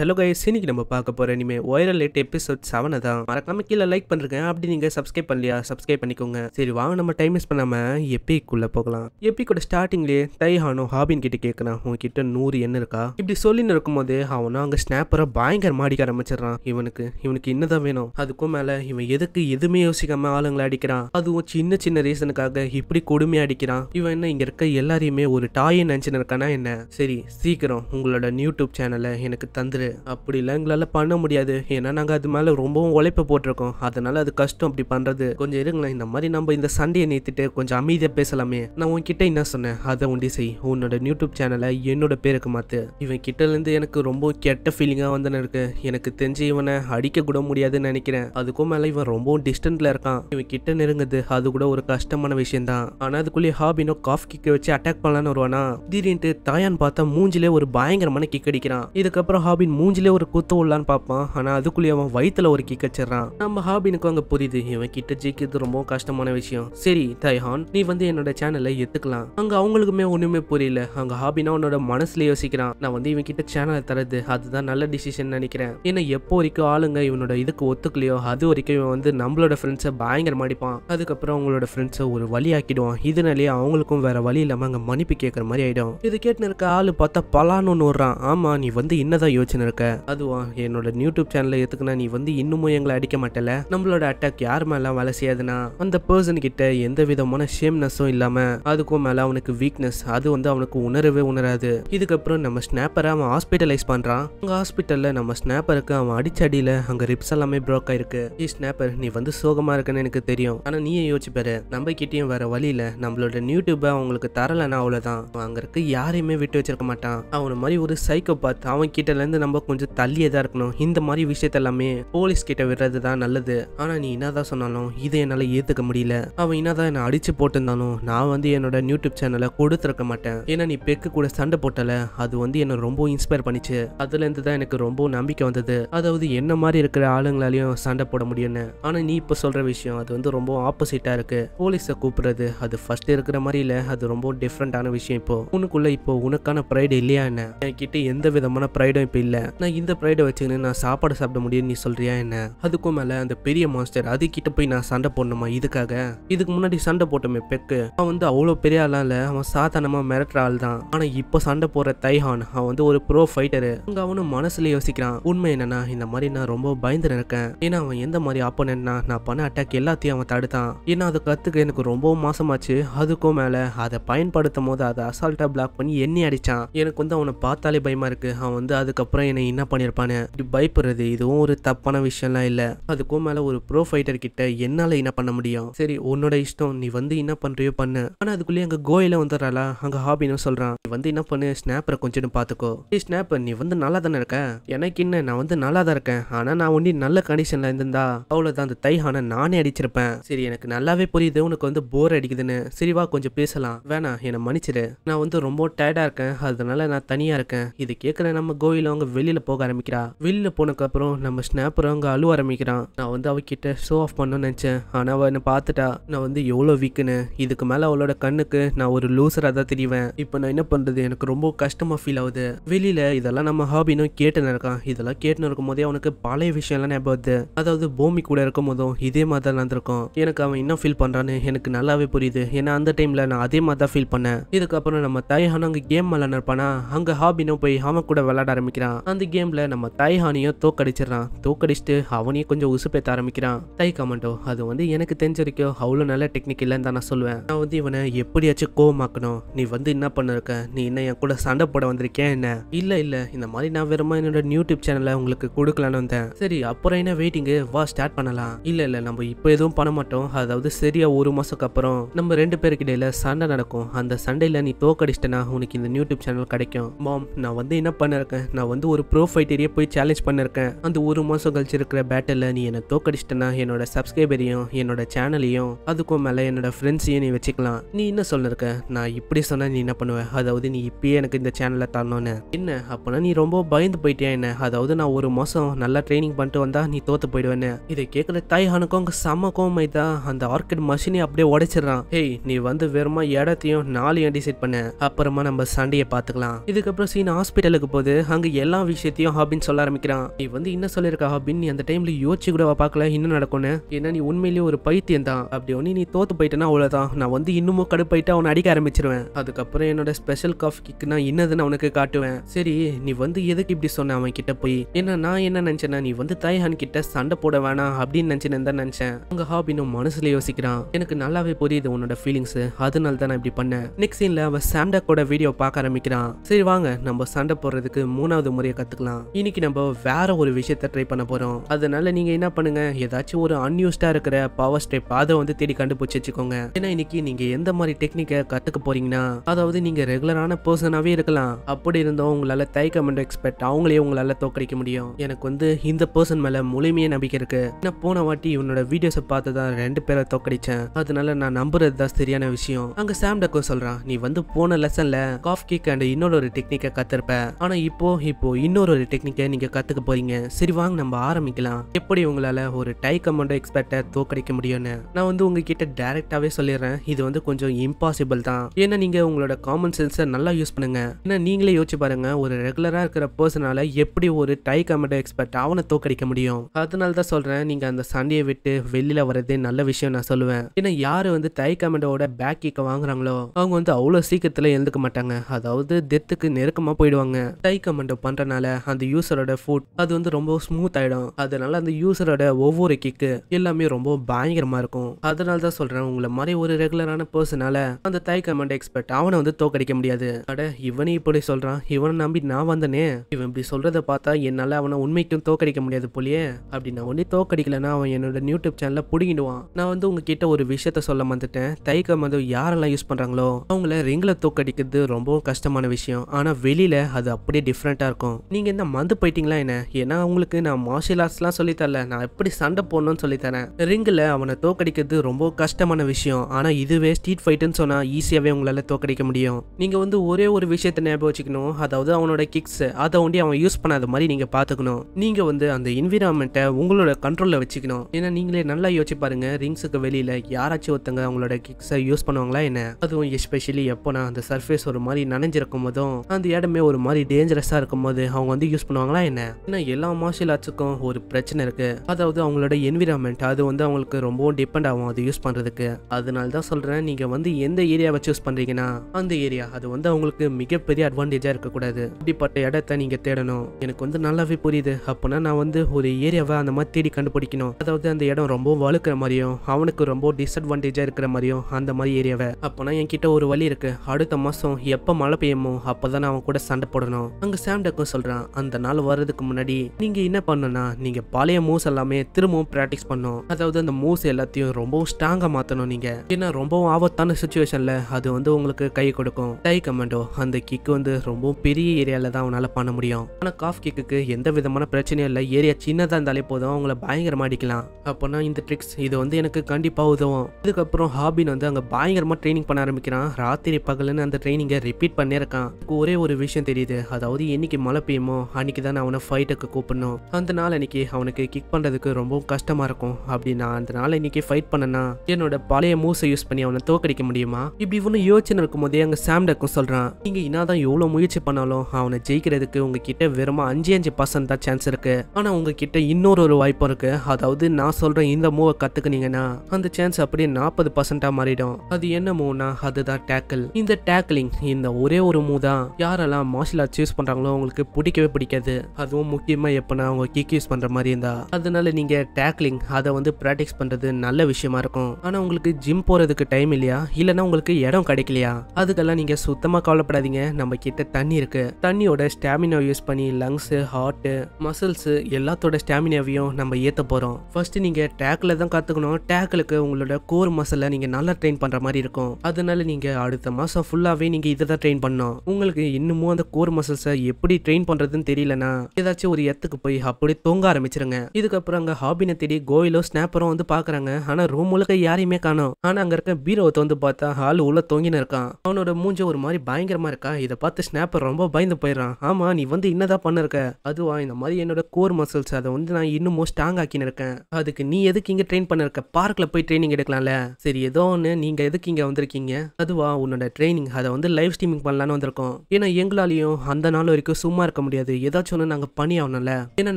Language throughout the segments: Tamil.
ஹலோ கைஸ் இன்னைக்கு நம்ம பார்க்க போகிற இனிமே வைரல் லைட் எபிசோட் செவனை தான் மறக்காம கீழே லைக் பண்ணிருக்கேன் அப்படி நீங்கள் சப்ஸ்கிரைப் பண்ணலையா சப்ஸ்கிரைப் பண்ணிக்கோங்க சரி வாங்க நம்ம டைம் மிஸ் பண்ணாமல் எப்பிக்குள்ளே போகலாம் எப்பிக்கோட ஸ்டார்டிங்லேயே ஹானோ ஹாபின் கிட்ட கேட்குறான் உங்ககிட்ட நூறு என்ன இருக்கா இப்படி சொல்லின்னு இருக்கும்போது அவனும் அங்கே ஸ்னாப்பரை பயங்கர மாடிக்க ஆரம்பிச்சிடறான் இவனுக்கு இவனுக்கு என்னதான் வேணும் அதுக்கும் மேலே இவன் எதுக்கு எதுவுமே யோசிக்காம ஆளுங்களை அடிக்கிறான் அதுவும் சின்ன சின்ன ரீசனுக்காக இப்படி கொடுமையாக அடிக்கிறான் இவன் என்ன இங்கே இருக்க எல்லாரையுமே ஒரு டாயின் நினச்சின்னு இருக்கானா என்ன சரி சீக்கிரம் உங்களோட யூடியூப் சேனலை எனக்கு தந்துரு சொல்கிறாரு அப்படிலாம் எங்களால் பண்ண முடியாது ஏன்னா நாங்கள் அது மேலே ரொம்பவும் உழைப்பு போட்டிருக்கோம் அதனால் அது கஷ்டம் அப்படி பண்ணுறது கொஞ்சம் இருங்களேன் இந்த மாதிரி நம்ம இந்த சண்டையை நிறுத்திட்டு கொஞ்சம் அமைதியாக பேசலாமே நான் உன்கிட்ட என்ன சொன்னேன் அதை உண்டி செய் உன்னோட யூடியூப் சேனலை என்னோட பேருக்கு மாற்று இவன் கிட்டேருந்து எனக்கு ரொம்ப கெட்ட ஃபீலிங்காக வந்தேன் இருக்கு எனக்கு தெரிஞ்சு இவனை அடிக்க கூட முடியாதுன்னு நினைக்கிறேன் அதுக்கும் மேலே இவன் ரொம்பவும் டிஸ்டன்ட்ல இருக்கான் இவன் கிட்ட நெருங்குது அது கூட ஒரு கஷ்டமான விஷயம் தான் ஆனால் அதுக்குள்ளேயே ஹாபினோ காஃப் கிக்க வச்சு அட்டாக் பண்ணலான்னு வருவானா திடீர்னு தாயான் பார்த்தா மூஞ்சிலே ஒரு பயங்கரமான கிக் அடிக்கிறான் இதுக்கப்புறம் ஹாபின் மூஞ்சிலே ஒரு குத்து விடலான்னு பார்ப்பான் ஆனால் அதுக்குள்ளேயே அவன் வயிற்றுல ஒரு கிக் வச்சிடறான் நம்ம ஹாபினுக்கும் அங்கே புரியுது இவன் கிட்ட ஜெயிக்கிறது ரொம்ப கஷ்டமான விஷயம் சரி தைஹான் நீ வந்து என்னோட சேனலை எடுத்துக்கலாம் அங்கே அவங்களுக்குமே ஒன்றுமே புரியல அங்கே ஹாபினா உன்னோட மனசுல யோசிக்கிறான் நான் வந்து இவன் கிட்ட சேனலை தரது அதுதான் நல்ல டிசிஷன் நினைக்கிறேன் ஏன்னா எப்போ வரைக்கும் ஆளுங்க இவனோட இதுக்கு ஒத்துக்கலையோ அது வரைக்கும் இவன் வந்து நம்மளோட ஃப்ரெண்ட்ஸை பயங்கரமா அடிப்பான் அதுக்கப்புறம் அவங்களோட ஃப்ரெண்ட்ஸை ஒரு வழி ஆக்கிடுவான் இதனாலேயே அவங்களுக்கும் வேற வழி இல்லாமல் அங்கே மன்னிப்பு கேட்கற மாதிரி ஆயிடும் இது கேட்டு இருக்க ஆள் பார்த்தா பலான்னு ஒன்று ஆமா நீ வந்து என்னதான் யோசனை இருக்க அதுவா என்னோட யூடியூப் சேனல்ல எத்துக்குனா நீ வந்து இன்னுமும் எங்களை அடிக்க மாட்டல நம்மளோட அட்டாக் யார் மேல வேலை செய்யாதுன்னா அந்த பர்சன் கிட்ட எந்த விதமான ஷேம்னஸும் இல்லாம அதுக்கும் மேல அவனுக்கு வீக்னஸ் அது வந்து அவனுக்கு உணரவே உணராது இதுக்கப்புறம் நம்ம ஸ்னாப்பரை அவன் ஹாஸ்பிட்டலைஸ் பண்றான் அங்க ஹாஸ்பிட்டல்ல நம்ம ஸ்னாப்பருக்கு அவன் அடிச்ச அடியில அங்க ரிப்ஸ் எல்லாமே ப்ரோக் ஆயிருக்கு ஏ ஸ்னாப்பர் நீ வந்து சோகமா இருக்குன்னு எனக்கு தெரியும் ஆனா நீயே யோசிப்பாரு நம்ம கிட்டயும் வேற வழியில நம்மளோட யூடியூபை அவங்களுக்கு தரலன்னா அவ்வளவுதான் அங்க இருக்க யாரையுமே விட்டு வச்சிருக்க மாட்டான் அவன மாதிரி ஒரு சைக்கோ பாத் அவன் கிட்ட இருந்து நம்ம நம்ம கொஞ்சம் தள்ளியே தான் இருக்கணும் இந்த மாதிரி விஷயத்த எல்லாமே போலீஸ் கிட்ட விடுறது தான் நல்லது ஆனால் நீ என்னதான் சொன்னாலும் இதை என்னால் ஏற்றுக்க முடியல அவன் என்னதான் என்னை அடிச்சு போட்டிருந்தாலும் நான் வந்து என்னோட யூடியூப் சேனலை கொடுத்துருக்க மாட்டேன் ஏன்னா நீ பெக்கு கூட சண்டை போட்டல அது வந்து என்னை ரொம்ப இன்ஸ்பயர் பண்ணிச்சு அதுலேருந்து தான் எனக்கு ரொம்ப நம்பிக்கை வந்தது அதாவது என்ன மாதிரி இருக்கிற ஆளுங்களாலையும் சண்டை போட முடியும்னு ஆனால் நீ இப்போ சொல்கிற விஷயம் அது வந்து ரொம்ப ஆப்போசிட்டாக இருக்குது போலீஸை கூப்பிடுறது அது ஃபர்ஸ்ட் இருக்கிற மாதிரி இல்லை அது ரொம்ப டிஃப்ரெண்ட்டான விஷயம் இப்போ உனக்குள்ள இப்போ உனக்கான ப்ரைடு இல்லையா என்ன என்கிட்ட எந்த விதமான ப்ரைடும் இப்போ இல்லை நான் இந்த ப்ரைடை வச்சுக்கின்னு நான் சாப்பாடு சாப்பிட முடியும்னு நீ சொல்றியா என்ன அதுக்கும் மேல அந்த பெரிய மாஸ்டர் அது கிட்ட போய் நான் சண்டை போடணுமா இதுக்காக இதுக்கு முன்னாடி சண்டை போட்டோமே பெக்கு அவன் வந்து அவ்வளோ பெரிய ஆளாம் இல்லை அவன் சாதாரணமாக மிரட்டுற ஆள் தான் ஆனா இப்போ சண்டை போடுற தைஹான் அவன் வந்து ஒரு ப்ரோ ஃபைட்டரு அங்க அவனும் மனசுல யோசிக்கிறான் உண்மை என்னன்னா இந்த மாதிரி நான் ரொம்ப பயந்து இருக்கேன் ஏன்னா அவன் எந்த மாதிரி ஆப்போனன்ட்னா நான் பண்ண அட்டாக் எல்லாத்தையும் அவன் தடுத்தான் ஏன்னா அதை கத்துக்க எனக்கு ரொம்பவும் மாசமாச்சு அதுக்கும் மேல அதை பயன்படுத்தும் போது அதை அசால்ட்டாக பிளாக் பண்ணி எண்ணி அடிச்சான் எனக்கு வந்து அவனை பார்த்தாலே பயமாக இருக்கு அவன் வந்து அதுக்கப்புறம் என்னை என்ன பண்ணியிருப்பானு பயப்படுறது இதுவும் ஒரு தப்பான விஷயம்லாம் இல்லை அதுக்கும் மேலே ஒரு ப்ரோ ஃபைட்டர் கிட்ட என்னால என்ன பண்ண முடியும் சரி உன்னோட இஷ்டம் நீ வந்து என்ன பண்ணுறியோ பண்ணு ஆனால் அதுக்குள்ளேயே அங்கே கோயில வந்துடுறாளா அங்கே ஹாபின்னு சொல்கிறான் நீ வந்து என்ன பண்ணு ஸ்னாப்பரை கொஞ்சம் பார்த்துக்கோ ஏ ஸ்னாப் நீ வந்து நல்லா தானே இருக்க எனக்கு என்ன நான் வந்து நல்லா தான் இருக்கேன் ஆனால் நான் ஒண்ணி நல்ல கண்டிஷனில் இருந்திருந்தா அவ்வளவுதான் அந்த தைஹான நானே அடிச்சிருப்பேன் சரி எனக்கு நல்லாவே புரியுது உனக்கு வந்து போர் அடிக்குதுன்னு சரிவா கொஞ்சம் பேசலாம் வேணாம் என்னை மன்னிச்சிரு நான் வந்து ரொம்ப டயர்டாக இருக்கேன் அதனால நான் தனியாக இருக்கேன் இது கேக்குற நம்ம கோயில அவங்க வெளியில் போக ஆரம்பிக்கிறா வெளியில் போனதுக்கப்புறம் நம்ம ஸ்னாப்பர் அங்கே அழுவ ஆரம்பிக்கிறான் நான் வந்து அவகிட்ட ஷோ ஆஃப் பண்ணணும்னு நினச்சேன் ஆனால் அவள் என்னை பார்த்துட்டா நான் வந்து எவ்வளோ வீக்குன்னு இதுக்கு மேலே அவளோட கண்ணுக்கு நான் ஒரு லூசராக தான் தெரிவேன் இப்போ நான் என்ன பண்ணுறது எனக்கு ரொம்ப கஷ்டமாக ஃபீல் ஆகுது வெளியில் இதெல்லாம் நம்ம ஹாபினும் கேட்டுன்னு இருக்கான் இதெல்லாம் கேட்டுன்னு இருக்கும் போதே அவனுக்கு பழைய விஷயம்லாம் ஞாபகம் வருது அதாவது பூமி கூட இருக்கும் போதும் இதே மாதிரி தான் நடந்திருக்கும் எனக்கு அவன் என்ன ஃபீல் பண்ணுறான்னு எனக்கு நல்லாவே புரியுது ஏன்னா அந்த டைமில் நான் அதே மாதிரி தான் ஃபீல் பண்ணேன் இதுக்கப்புறம் நம்ம தயஹான் அங்கே கேம் விளாட்னா அங்கே ஹாபினும் போய் அவன் கூட விளாட ஆரம்பிக்கிறான் அந்த கேமில் நம்ம தாய் ஹானியும் தோக்கடிச்சிடறான் தோக்கடிச்சுட்டு அவனையும் கொஞ்சம் உசுப்பேத்த ஆரம்பிக்கிறான் தை கமண்டோ அது வந்து எனக்கு தெரிஞ்ச வரைக்கும் அவ்வளோ நல்ல டெக்னிக் இல்லைன்னு தான் நான் சொல்லுவேன் நான் வந்து இவனை எப்படியாச்சும் கோவமாக்கணும் நீ வந்து என்ன பண்ணிருக்க நீ என்ன என் கூட சண்டை போட வந்திருக்கேன் என்ன இல்லை இல்லை இந்த மாதிரி நான் வெறுமா என்னோட யூடியூப் சேனலை உங்களுக்கு கொடுக்கலான்னு வந்தேன் சரி அப்புறம் என்ன வெயிட்டிங்கு வா ஸ்டார்ட் பண்ணலாம் இல்லை இல்லை நம்ம இப்போ எதுவும் பண்ண மாட்டோம் அதாவது சரியா ஒரு மாதத்துக்கு அப்புறம் நம்ம ரெண்டு இடையில சண்டை நடக்கும் அந்த சண்டையில் நீ தோக்கடிச்சிட்டனா உனக்கு இந்த யூடியூப் சேனல் கிடைக்கும் மாம் நான் வந்து என்ன பண்ணிருக்கேன் நான் வந்து ஒரு ப்ரோ ஃபைட்டரியே போய் சேலஞ்ச் பண்ணிருக்கேன் அந்த ஒரு மாதம் கழிச்சு இருக்கிற பேட்டில் நீ என்னை தோக்கடிச்சிட்டனா என்னோட சப்ஸ்கிரைபரையும் என்னோட சேனலையும் அதுக்கும் மேலே என்னோட ஃப்ரெண்ட்ஸையும் நீ வச்சுக்கலாம் நீ என்ன சொல்லிருக்க நான் இப்படி சொன்னால் நீ என்ன பண்ணுவேன் அதாவது நீ இப்பயே எனக்கு இந்த சேனலை தரணும்னு என்ன அப்போனா நீ ரொம்ப பயந்து போயிட்டே என்ன அதாவது நான் ஒரு மாதம் நல்லா ட்ரைனிங் பண்ணிட்டு வந்தால் நீ தோத்து போயிடுவேன்னு இதை கேட்குற தாய்ஹானுக்கும் அங்கே செம்ம கோமை தான் அந்த ஆர்கிட் மஷினே அப்படியே உடைச்சிடறான் ஹேய் நீ வந்து வெறுமா இடத்தையும் நாலையும் டிசைட் பண்ண அப்புறமா நம்ம சண்டையை பார்த்துக்கலாம் இதுக்கப்புறம் சீன் ஹாஸ்பிட்டலுக்கு போது அங்கே எல்லாம் விஷயத்தையும் ஹாபின் சொல்ல ஆரம்பிக்கிறான் நீ வந்து என்ன சொல்லியிருக்க ஹாபின் நீ அந்த டைம்ல யோசிச்சு கூட பார்க்கல இன்னும் நடக்கும்னு ஏன்னா நீ உண்மையிலேயே ஒரு பைத்தியம் தான் அப்படி ஒன்று நீ தோத்து போயிட்டேன்னா அவ்வளோதான் நான் வந்து இன்னமும் கடுப்பாயிட்டு அவனை அடிக்க ஆரம்பிச்சிருவேன் அதுக்கப்புறம் என்னோட ஸ்பெஷல் காஃப் கிக்னா நான் என்னதுன்னு அவனுக்கு காட்டுவேன் சரி நீ வந்து எதுக்கு இப்படி சொன்ன அவன் கிட்ட போய் ஏன்னா நான் என்ன நினைச்சேன்னா நீ வந்து தாய்ஹான் கிட்ட சண்டை போட வேணாம் அப்படின்னு நினைச்சேன்னு தான் நினைச்சேன் உங்க ஹாபினும் மனசுல யோசிக்கிறான் எனக்கு நல்லாவே புரியுது உன்னோட ஃபீலிங்ஸ் அதனால தான் நான் இப்படி பண்ணேன் நெக்ஸ்ட் சீன்ல அவன் சாம்டா கூட வீடியோ பார்க்க ஆரம்பிக்கிறான் சரி வாங்க நம்ம சண்டை போடுறதுக்கு மூணாவது முறையை கத்துக்கலாம் இன்னைக்கு நம்ம வேற ஒரு விஷயத்த ட்ரை பண்ண போறோம் அதனால நீங்க என்ன பண்ணுங்க ஏதாச்சும் ஒரு அன்யூஸ்டா இருக்கிற பவர் ஸ்டெப் அதை வந்து தேடி கண்டுபிடிச்சு வச்சுக்கோங்க ஏன்னா இன்னைக்கு நீங்க எந்த மாதிரி டெக்னிக்கை கத்துக்க போறீங்கன்னா அதாவது நீங்க ரெகுலரான பர்சனாவே இருக்கலாம் அப்படி இருந்தோம் உங்களால தை கமெண்ட் எக்ஸ்பெக்ட் அவங்களே உங்களால தோக்கடிக்க முடியும் எனக்கு வந்து இந்த பர்சன் மேல முழுமையே நம்பிக்கை இருக்கு நான் போன வாட்டி இவனோட வீடியோஸை பார்த்து தான் ரெண்டு பேரை தோக்கடிச்சேன் அதனால நான் நம்புறது தான் சரியான விஷயம் அங்க சாம் டக்கோ சொல்றான் நீ வந்து போன லெசன்ல காஃப் கேக் அண்ட் இன்னொரு ஒரு டெக்னிக்கை கத்திருப்ப ஆனா இப்போ இப்போ இன்னொரு ஒரு டெக்னிக்கை நீங்கள் கற்றுக்க போகிறீங்க சரி வாங்க நம்ம ஆரம்பிக்கலாம் எப்படி உங்களால் ஒரு டை கமாண்டோ எக்ஸ்பர்ட்டை தோக்கடிக்க முடியும்னு நான் வந்து உங்ககிட்ட டேரெக்டாகவே சொல்லிடுறேன் இது வந்து கொஞ்சம் இம்பாசிபிள் தான் ஏன்னா நீங்கள் உங்களோட காமன் சென்ஸை நல்லா யூஸ் பண்ணுங்க ஏன்னா நீங்களே யோசிச்சு பாருங்க ஒரு ரெகுலராக இருக்கிற பர்சனால் எப்படி ஒரு டை கமாண்டோ எக்ஸ்பர்ட் அவனை தோக்கடிக்க முடியும் அதனால தான் சொல்கிறேன் நீங்கள் அந்த சண்டையை விட்டு வெளியில் வரதே நல்ல விஷயம் நான் சொல்லுவேன் ஏன்னா யார் வந்து டை கமாண்டோட பேக் கிக்கை வாங்குறாங்களோ அவங்க வந்து அவ்வளோ சீக்கிரத்தில் எழுந்துக்க மாட்டாங்க அதாவது டெத்துக்கு நெருக்கமாக போயிடுவாங்க டை கமாண்டோ பண்ணுறனால பண்ணுறதுனால அந்த யூசரோட ஃபுட் அது வந்து ரொம்ப ஸ்மூத் ஆகிடும் அதனால அந்த யூசரோட ஒவ்வொரு கிக்கு எல்லாமே ரொம்ப பயங்கரமாக இருக்கும் அதனால தான் சொல்கிறேன் உங்களை மாதிரி ஒரு ரெகுலரான பர்சனால அந்த தாய் கமாண்ட் எக்ஸ்பர்ட் அவனை வந்து தோக்கடிக்க முடியாது அட இவனே இப்படி சொல்கிறான் இவனை நம்பி நான் வந்தனே இவன் இப்படி சொல்கிறத பார்த்தா என்னால் அவனை உண்மைக்கும் தோக்கடிக்க முடியாது போலியே அப்படி நான் ஒன்றே தோக்கடிக்கலனா அவன் என்னோட யூடியூப் சேனலில் பிடிங்கிடுவான் நான் வந்து உங்ககிட்ட ஒரு விஷயத்த சொல்ல வந்துட்டேன் தை கமாண்ட் யாரெல்லாம் யூஸ் பண்ணுறாங்களோ அவங்கள ரிங்கில் தோக்கடிக்கிறது ரொம்ப கஷ்டமான விஷயம் ஆனால் வெளியில் அது அப்படியே டிஃப்ரெண்ட்டாக இருக்கும் நீங்கள் இந்த மந்து போயிட்டீங்களா என்ன ஏன்னா உங்களுக்கு நான் மார்ஷியல் ஆர்ட்ஸ்லாம் சொல்லித்தரல நான் எப்படி சண்டை போடணும்னு சொல்லித்தரேன் ரிங்கில் அவனை தோக்கடிக்கிறது ரொம்ப கஷ்டமான விஷயம் ஆனால் இதுவே ஸ்ட்ரீட் ஃபைட்டுன்னு சொன்னால் ஈஸியாகவே உங்களால் தோக்கடிக்க முடியும் நீங்கள் வந்து ஒரே ஒரு விஷயத்தை ஞாபகம் வச்சுக்கணும் அதாவது அவனோட கிக்ஸ் அதை ஒண்டி அவன் யூஸ் பண்ணாத மாதிரி நீங்கள் பார்த்துக்கணும் நீங்கள் வந்து அந்த என்விரான்மெண்ட்டை உங்களோட கண்ட்ரோலில் வச்சுக்கணும் ஏன்னா நீங்களே நல்லா யோசிச்சு பாருங்க ரிங்ஸுக்கு வெளியில் யாராச்சும் ஒருத்தங்க அவங்களோட கிக்ஸை யூஸ் பண்ணுவாங்களா என்ன அதுவும் எஸ்பெஷலி நான் அந்த சர்ஃபேஸ் ஒரு மாதிரி நனைஞ்சிருக்கும் போதும் அந்த இடமே ஒரு மாதிரி டேஞ்சரஸாக இருக்கும் போது அவங்க வந்து யூஸ் பண்ணுவாங்களா என்ன ஏன்னா எல்லா மார்ஷியல் ஆர்ட்ஸுக்கும் ஒரு பிரச்சனை இருக்கு அதாவது அவங்களோட என்விரான்மெண்ட் அது வந்து அவங்களுக்கு ரொம்பவும் டிபெண்ட் ஆகும் அது யூஸ் பண்றதுக்கு அதனால தான் சொல்றேன் நீங்க வந்து எந்த ஏரியாவை சூஸ் பண்றீங்கன்னா அந்த ஏரியா அது வந்து அவங்களுக்கு மிகப்பெரிய அட்வான்டேஜா இருக்கக்கூடாது அப்படிப்பட்ட இடத்த நீங்க தேடணும் எனக்கு வந்து நல்லாவே புரியுது அப்படின்னா நான் வந்து ஒரு ஏரியாவை அந்த மாதிரி தேடி கண்டுபிடிக்கணும் அதாவது அந்த இடம் ரொம்ப வழுக்கிற மாதிரியும் அவனுக்கு ரொம்ப டிஸ்அட்வான்டேஜா இருக்கிற மாதிரியும் அந்த மாதிரி ஏரியாவை அப்பனா என்கிட்ட ஒரு வழி இருக்கு அடுத்த மாசம் எப்போ மழை பெய்யுமோ அப்பதான் நான் அவன் கூட சண்டை போடணும் அங்கே சாம்டக்கும் சொல்றான் அந்த நாள் வர்றதுக்கு முன்னாடி நீங்க என்ன பண்ணுன்னா நீங்க பழைய மூவ்ஸ் எல்லாமே திரும்பவும் ப்ராக்டிஸ் பண்ணும் அதாவது அந்த மூவ்ஸ் எல்லாத்தையும் ரொம்பவும் ஸ்ட்ராங்காக மாற்றணும் நீங்க ஏன்னா ரொம்பவும் ஆபத்தான சுச்சுவேஷன்ல அது வந்து உங்களுக்கு கை கொடுக்கும் டை கமெண்டோ அந்த கிக் வந்து ரொம்பவும் பெரிய ஏரியால தான் அவனால பண்ண முடியும் ஆனால் காஃப் கிக்கு எந்த விதமான பிரச்சனையும் இல்லை ஏரியா சின்னதாக இருந்தாலே போதும் அவங்கள பயங்கரமாக அடிக்கலாம் அப்பனா இந்த ட்ரிக்ஸ் இது வந்து எனக்கு கண்டிப்பாக உதவும் இதுக்கப்புறம் ஹாபின் வந்து அங்கே பயங்கரமாக ட்ரைனிங் பண்ண ஆரம்பிக்கிறான் ராத்திரி பகல்னு அந்த ட்ரைனிங்கை ரிப்பீட் பண்ணிருக்கான் ஒரே ஒரு விஷயம் தெரியுது அதாவது இன்னைக்கு மழை எப்பயுமோ அன்னைக்கு தான் அவனை ஃபைட்டுக்கு கூப்பிடணும் அந்த நாள் அன்னைக்கு அவனுக்கு கிக் பண்ணுறதுக்கு ரொம்பவும் கஷ்டமாக இருக்கும் அப்படின்னா அந்த நாள் இன்னைக்கு ஃபைட் பண்ணனா என்னோட பழைய மூசை யூஸ் பண்ணி அவனை தோக்கடிக்க முடியுமா இப்படி இவனு யோசனை இருக்கும் போதே அங்கே சாம்டக்கும் சொல்கிறான் நீங்கள் இன்னாதான் எவ்வளோ முயற்சி பண்ணாலும் அவனை ஜெயிக்கிறதுக்கு உங்ககிட்ட வெறும் அஞ்சு அஞ்சு பர்சன்ட் தான் சான்ஸ் இருக்குது ஆனால் உங்ககிட்ட இன்னொரு ஒரு வாய்ப்பு இருக்குது அதாவது நான் சொல்கிறேன் இந்த மூவை கற்றுக்குனீங்கன்னா அந்த சான்ஸ் அப்படியே நாற்பது பர்சன்ட்டாக மாறிடும் அது என்ன மூவ்னா அதுதான் டேக்கிள் இந்த டேக்கிளிங் இந்த ஒரே ஒரு மூவ் தான் யாரெல்லாம் மார்ஷல் ஆர்ட்ஸ் யூஸ் பண்ணுறாங்களோ அவங்களுக்கு பிடிக்கவே பிடிக்காது அதுவும் முக்கியமாக எப்போனா அவங்க கிக் யூஸ் பண்ணுற மாதிரி இருந்தா அதனால நீங்கள் டேக்லிங் அதை வந்து ப்ராக்டிஸ் பண்ணுறது நல்ல விஷயமா இருக்கும் ஆனால் உங்களுக்கு ஜிம் போகிறதுக்கு டைம் இல்லையா இல்லைனா உங்களுக்கு இடம் கிடைக்கலையா அதுக்கெல்லாம் நீங்கள் சுத்தமாக கவலைப்படாதீங்க நம்ம கிட்ட தண்ணி இருக்குது தண்ணியோட ஸ்டாமினா யூஸ் பண்ணி லங்ஸு ஹார்ட்டு மசில்ஸு எல்லாத்தோட ஸ்டாமினாவையும் நம்ம ஏத்த போகிறோம் ஃபர்ஸ்ட் நீங்கள் டேக்கில் தான் கற்றுக்கணும் டேக்கலுக்கு உங்களோட கோர் மசிலை நீங்கள் நல்லா ட்ரெயின் பண்ணுற மாதிரி இருக்கும் அதனால நீங்கள் அடுத்த மாதம் ஃபுல்லாகவே நீங்கள் இதை தான் ட்ரெயின் பண்ணோம் உங்களுக்கு இன்னமும் அந்த கோர் மசில்ஸை எப்படி ட்ரெயின் டைம் பண்ணுறதுன்னு தெரியலனா ஏதாச்சும் ஒரு இடத்துக்கு போய் அப்படியே தூங்க ஆரம்பிச்சிருங்க இதுக்கப்புறம் அங்க ஹாபினை தேடி கோயிலோ ஸ்னாப்பரும் வந்து பாக்குறாங்க ஆனா ரூம் முழுக்க யாரையுமே காணும் ஆனா அங்க இருக்க பீரோவை வந்து பார்த்தா ஆள் உள்ள தொங்கின இருக்கான் அவனோட மூஞ்ச ஒரு மாதிரி பயங்கரமா இருக்கா இதை பார்த்து ஸ்னாப்பர் ரொம்ப பயந்து போயிடறான் ஆமா நீ வந்து என்னதான் பண்ணிருக்க அதுவா இந்த மாதிரி என்னோட கோர் மசில்ஸ் அதை வந்து நான் இன்னும் ஸ்ட்ராங் ஆக்கின்னு இருக்கேன் அதுக்கு நீ எதுக்கு இங்கே ட்ரெயின் பண்ணிருக்க பார்க்கில் போய் ட்ரைனிங் எடுக்கலாம்ல சரி ஏதோ ஒன்று நீங்க எதுக்கு இங்க வந்திருக்கீங்க அதுவா உன்னோட ட்ரைனிங் அதை வந்து லைவ் ஸ்ட்ரீமிங் பண்ணலான்னு வந்திருக்கோம் ஏன்னா எங்களாலையும் அந்த நாள் வரைக்கும் சும்மா இருக்க பார்க்க முடியாது ஏதாச்சும் ஒன்று நாங்கள் பணி ஆகணும்ல ஏன்னா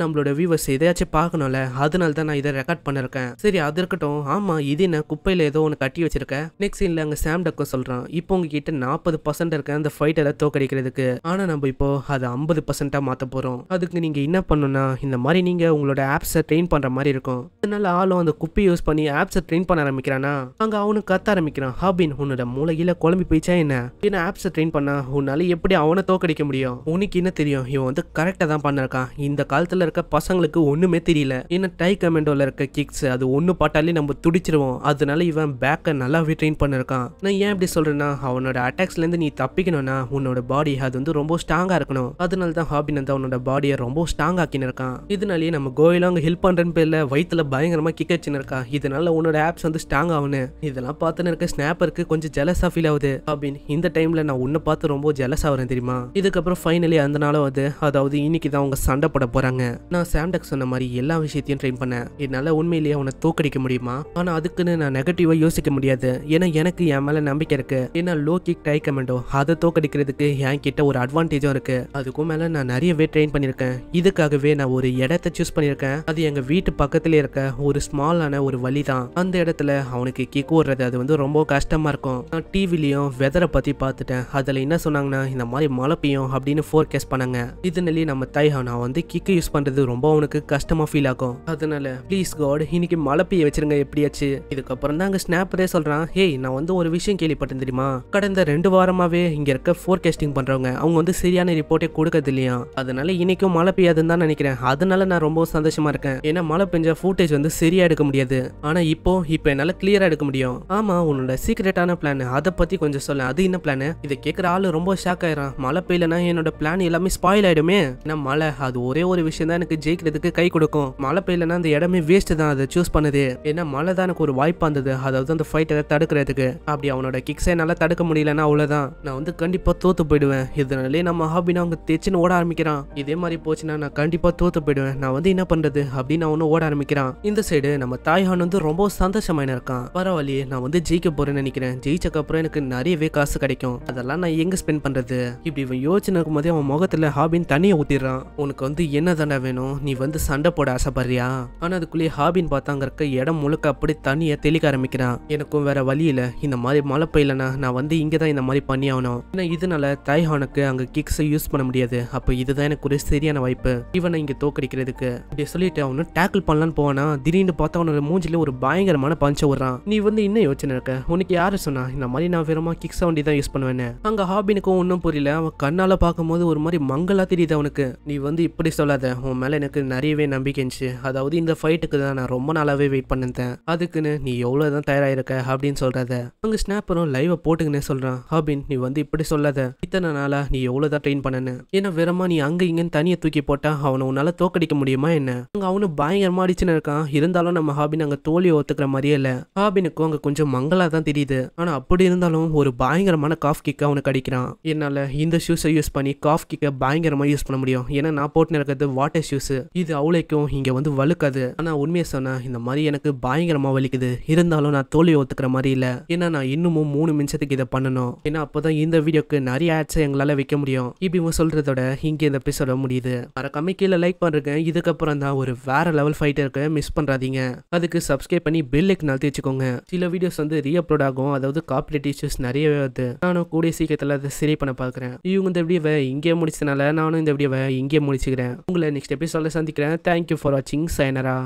நம்மளோட வியூவர்ஸ் எதையாச்சும் பார்க்கணும்ல அதனால தான் நான் இதை ரெக்கார்ட் பண்ணிருக்கேன் சரி அது இருக்கட்டும் ஆமாம் இது என்ன குப்பையில் ஏதோ ஒன்று கட்டி வச்சிருக்கேன் நெக்ஸ்ட் சீனில் அங்கே சாம் டக்கோ சொல்கிறான் இப்போ உங்ககிட்ட நாற்பது பர்சன்ட் இருக்க அந்த ஃபைட்டெல்லாம் தோக்கடிக்கிறதுக்கு ஆனால் நம்ம இப்போ அதை ஐம்பது பர்சன்ட்டாக மாற்ற போகிறோம் அதுக்கு நீங்கள் என்ன பண்ணணும்னா இந்த மாதிரி நீங்கள் உங்களோட ஆப்ஸை ட்ரெயின் பண்ணுற மாதிரி இருக்கும் அதனால ஆளும் அந்த குப்பி யூஸ் பண்ணி ஆப்ஸை ட்ரெயின் பண்ண ஆரம்பிக்கிறானா அங்கே அவனு கத்த ஆரம்பிக்கிறான் ஹாபின் உன்னோட மூளையில் குழம்பி போயிச்சா என்ன என்ன ஆப்ஸை ட்ரெயின் பண்ணா உன்னால எப்படி அவனை தோக்கடிக்க முடியும் உனக்கு என்ன தெரியும் இவன் வந்து கரெக்டாக தான் பண்ணிருக்கான் இந்த காலத்தில் இருக்க பசங்களுக்கு ஒன்றுமே தெரியல ஏன்னா டை கமெண்டோவில் இருக்க கிக்ஸ் அது ஒன்று பாட்டாலே நம்ம துடிச்சிருவோம் அதனால இவன் பேக்கை நல்லா ட்ரெயின் பண்ணிருக்கான் நான் ஏன் இப்படி சொல்கிறேன்னா அவனோட அட்டாக்ஸ்லேருந்து நீ தப்பிக்கணும்னா உன்னோட பாடி அது வந்து ரொம்ப ஸ்ட்ராங்காக இருக்கணும் அதனால தான் நந்தா உன்னோட பாடியை ரொம்ப ஸ்ட்ராங் ஆக்கின்னு இருக்கான் இதனாலேயே நம்ம கோயிலாங்க ஹெல்ப் பண்ணுறேன்னு பேரில் வயிற்றுல பயங்கரமாக கிக் அடிச்சுன்னு இதனால உன்னோட ஆப்ஸ் வந்து ஸ்ட்ராங் ஆகுனு இதெல்லாம் பார்த்துன்னு இருக்க ஸ்னாப்பருக்கு கொஞ்சம் ஜெலஸாக ஃபீல் ஆகுது அப்படின்னு இந்த டைமில் நான் உன்னை பார்த்து ரொம்ப ஜெலஸ் ஆகிறேன் தெரியுமா இதுக்கப்புறம் ஃபைனலி அந்த நாளும் வந்து போது அதாவது இன்னைக்கு தான் அவங்க சண்டை போட போகிறாங்க நான் சாம்டக் சொன்ன மாதிரி எல்லா விஷயத்தையும் ட்ரைன் பண்ணேன் என்னால் உண்மையிலேயே அவனை தோக்கடிக்க முடியுமா ஆனால் அதுக்குன்னு நான் நெகட்டிவா யோசிக்க முடியாது ஏன்னா எனக்கு என் மேலே நம்பிக்கை இருக்குது ஏன்னா லோ கிக் டை கமெண்டோ அதை தோக்கடிக்கிறதுக்கு என் கிட்ட ஒரு அட்வான்டேஜும் இருக்குது அதுக்கும் மேலே நான் நிறையவே ட்ரெயின் பண்ணியிருக்கேன் இதுக்காகவே நான் ஒரு இடத்த சூஸ் பண்ணியிருக்கேன் அது எங்கள் வீட்டு பக்கத்துலேயே இருக்க ஒரு ஸ்மாலான ஒரு வழி தான் அந்த இடத்துல அவனுக்கு கிக் ஓடுறது அது வந்து ரொம்ப கஷ்டமாக இருக்கும் நான் டிவிலையும் வெதரை பற்றி பார்த்துட்டேன் அதில் என்ன சொன்னாங்கன்னா இந்த மாதிரி மழை பெய்யும் அப்படின்னு ஃபோர்கேஸ்ட் பண்ணாங்க இதனாலே நம்ம தைஹா நான் வந்து கிக்க யூஸ் பண்றது ரொம்ப அவனுக்கு கஷ்டமா ஃபீல் ஆகும் அதனால ப்ளீஸ் காட் இன்னைக்கு மழை பெய்ய வச்சிருங்க எப்படியாச்சு இதுக்கப்புறம் தான் அங்க ஸ்னாப்பரே சொல்றான் ஹேய் நான் வந்து ஒரு விஷயம் கேள்விப்பட்டேன் தெரியுமா கடந்த ரெண்டு வாரமாவே இங்க இருக்க ஃபோர்காஸ்டிங் பண்றவங்க அவங்க வந்து சரியான ரிப்போர்ட்டே கொடுக்கறது இல்லையா அதனால இன்னைக்கும் மழை பெய்யாதுன்னு தான் நினைக்கிறேன் அதனால நான் ரொம்ப சந்தோஷமா இருக்கேன் ஏன்னா மழை பெஞ்ச ஃபுட்டேஜ் வந்து சரியா எடுக்க முடியாது ஆனா இப்போ இப்போ என்னால கிளியரா எடுக்க முடியும் ஆமா உன்னோட சீக்ரெட்டான பிளான் அதை பத்தி கொஞ்சம் சொல்ல அது என்ன பிளான் இதை கேட்குற ஆளு ரொம்ப ஷாக் ஆயிரும் மழை பெய்யலன்னா என்னோட பிளான் எல்லாமே ஸ்பாயில் ஆயிடுமே ஏன்னா மழை அது ஒரே ஒரு விஷயம் தான் எனக்கு ஜெயிக்கிறதுக்கு கை கொடுக்கும் மழை பெய்யலன்னா அந்த இடமே வேஸ்ட் தான் அதை சூஸ் பண்ணுது ஏன்னா மழை தான் எனக்கு ஒரு வாய்ப்பு இருந்தது அதாவது அந்த ஃபைட்டை தடுக்கிறதுக்கு அப்படி அவனோட கிக்ஸை என்னால் தடுக்க முடியலன்னா அவ்வளோதான் நான் வந்து கண்டிப்பாக தோத்து போயிடுவேன் இதனாலே நம்ம ஹாபினா அவங்க தேச்சுன்னு ஓட ஆரம்பிக்கிறான் இதே மாதிரி போச்சுன்னா நான் கண்டிப்பாக தோத்து போயிடுவேன் நான் வந்து என்ன பண்ணுறது அப்படின்னு அவனு ஓட ஆரம்பிக்கிறான் இந்த சைடு நம்ம தாய்ஹான் வந்து ரொம்ப சந்தோஷமாயின இருக்கான் பரவாயில்லையே நான் வந்து ஜெயிக்க போறேன்னு நினைக்கிறேன் ஜெயிச்சக்கப்புறம் எனக்கு நிறையவே காசு கிடைக்கும் அதெல்லாம் நான் எங்க ஸ்பெண்ட் பண்றது இப்படி இவன் யோசிச்சு இருக்கும் போதே அவன் முகத்துல ஹாபின் தண்ணியை ஊத்திடுறான் உனக்கு வந்து என்ன தானே வேணும் நீ வந்து சண்டை போட ஆசைப்படுறியா ஆனா அதுக்குள்ளேயே ஹாபின் பார்த்தாங்க இருக்க இடம் முழுக்க அப்படி தண்ணியை தெளிக்க ஆரம்பிக்கிறான் எனக்கும் வேற வழி இல்ல இந்த மாதிரி மழை பெய்யலனா நான் வந்து இங்கதான் தான் இந்த மாதிரி பண்ணி ஆகணும் ஏன்னா இதனால தாய்ஹானுக்கு அங்க கிக்ஸை யூஸ் பண்ண முடியாது அப்போ இதுதான் எனக்கு ஒரு சரியான வாய்ப்பு இவனை இங்க தோக்கடிக்கிறதுக்கு அப்படி சொல்லிட்டு அவனு டேக்கிள் பண்ணலான்னு போவானா திடீர்னு பார்த்தா அவனோட மூஞ்சில ஒரு பயங்கரமான பஞ்ச விடுறான் நீ வந்து இன்னும் யோசனை இருக்க உனக்கு யாரு சொன்னா இந்த மாதிரி நான் வெறுமா கிக்ஸை வண்டி தான் யூஸ் பண்ணுவேன் அங்க ஹாபினுக்கும் ஒன்றும் புரியல அவன் கண்ணால பார்க்கும்போது ஒரு மாதிரி மங்க பொங்கலாக தெரியுது அவனுக்கு நீ வந்து இப்படி சொல்லாத உன் மேலே எனக்கு நிறையவே நம்பிக்கை இருந்துச்சு அதாவது இந்த ஃபைட்டுக்கு தான் நான் ரொம்ப நாளாகவே வெயிட் பண்ணிருந்தேன் அதுக்குன்னு நீ எவ்வளோ தான் தயாராகிருக்க அப்படின்னு சொல்றத அங்கே ஸ்னாப்பரும் லைவை போட்டுக்கினே சொல்கிறான் ஹாபின் நீ வந்து இப்படி சொல்லாத இத்தனை நாளாக நீ எவ்வளவுதான் தான் ட்ரெயின் பண்ணனு ஏன்னா வெறமா நீ அங்கே இங்கேன்னு தனியை தூக்கி போட்டா அவனை உன்னால் தோக்கடிக்க முடியுமா என்ன அங்கே அவனு பயங்கரமா அடிச்சுன்னு இருக்கான் இருந்தாலும் நம்ம ஹாபின் அங்கே தோழியை ஒத்துக்கிற மாதிரியே இல்லை ஹாபினுக்கும் அங்கே கொஞ்சம் மங்களா தான் தெரியுது ஆனால் அப்படி இருந்தாலும் ஒரு பயங்கரமான காஃப் கிக்கை அவனுக்கு அடிக்கிறான் என்னால இந்த ஷூஸை யூஸ் பண்ணி காஃப் கிக்க பயங்கர பயங்கரமாக யூஸ் பண்ண முடியும் ஏன்னா நான் போட்டு இருக்கிறது வாட்டர் ஷூஸ் இது அவளைக்கும் இங்கே வந்து வலுக்காது ஆனால் உண்மையை சொன்னா இந்த மாதிரி எனக்கு பயங்கரமாக வலிக்குது இருந்தாலும் நான் தோல்வி ஒத்துக்கிற மாதிரி இல்லை ஏன்னா நான் இன்னமும் மூணு நிமிஷத்துக்கு இதை பண்ணணும் ஏன்னா அப்போ தான் இந்த வீடியோக்கு நிறைய ஆட்ஸை எங்களால் வைக்க முடியும் இப்படி சொல்றதோட இங்கே இந்த எபிசோட முடியுது மறக்காம கீழே லைக் பண்ணுறேங்க இதுக்கப்புறம் தான் ஒரு வேற லெவல் ஃபைட் மிஸ் பண்ணுறாதீங்க அதுக்கு சப்ஸ்கிரைப் பண்ணி லைக் நடத்தி வச்சுக்கோங்க சில வீடியோஸ் வந்து ரீஅப்லோட் ஆகும் அதாவது காப்பிரைட் இஷ்யூஸ் நிறையவே வருது நானும் கூடிய சீக்கிரத்தில் அதை சரி பண்ண பார்க்குறேன் இவங்க இந்த வீடியோவை இங்கே முடிச்சதுனால நானும் இந்த வீடியோவை இங்கே முடிச்சுக்கிறேன் உங்களை நெக்ஸ்ட் எபிசோட சந்திக்கிறேன் தேங்க்யூ ஃபார் வாட்சிங் சைனரா